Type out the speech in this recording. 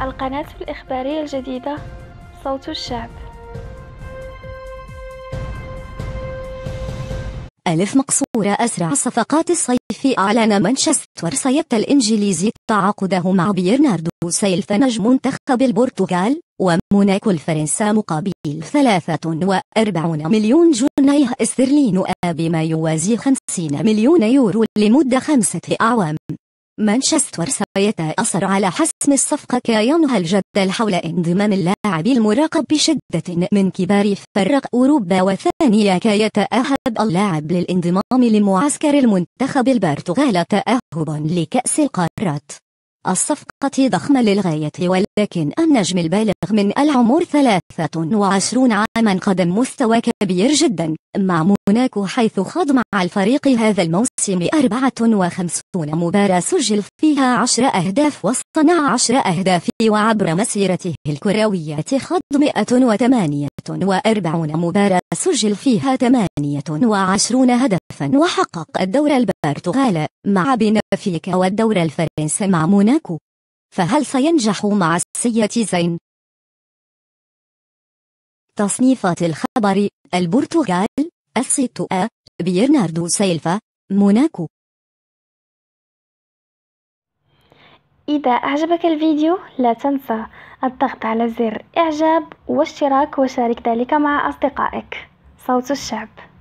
القناة الإخبارية الجديدة صوت الشعب ألف مقصورة أسرع صفقات الصيف أعلن مانشستر سيت الإنجليزي تعاقده مع بيرناردو سيلفا نجم منتخب البرتغال وموناكو الفرنسا مقابل 43 مليون جنيه استرليني بما يوازي 50 مليون يورو لمدة خمسة أعوام مانشستر سيتأثر على حسم الصفقة كيانها الجدل حول انضمام اللاعب المراقب بشدة من كبار فرق أوروبا وثانيا كيتأهب اللاعب للانضمام لمعسكر المنتخب البرتغال تأهبا لكأس القارات الصفقة ضخمة للغاية ولكن النجم البالغ من العمر 23 عاما قدم مستوى كبير جدا مع موناكو حيث خاض مع الفريق هذا الموسم 54 مباراة سجل فيها 10 أهداف وصنع 10 أهداف وعبر مسيرته الكروية خاض 148 مباراة سجل فيها 28 هدفا وحقق الدور البرتغالي مع بنفيكا والدور الفرنسي مع موناكو فهل سينجح مع السية زين؟ تصنيفات الخبر البرتغال أ بيرناردو سيلفا، موناكو. إذا أعجبك الفيديو لا تنسى الضغط على زر إعجاب واشتراك وشارك ذلك مع أصدقائك صوت الشعب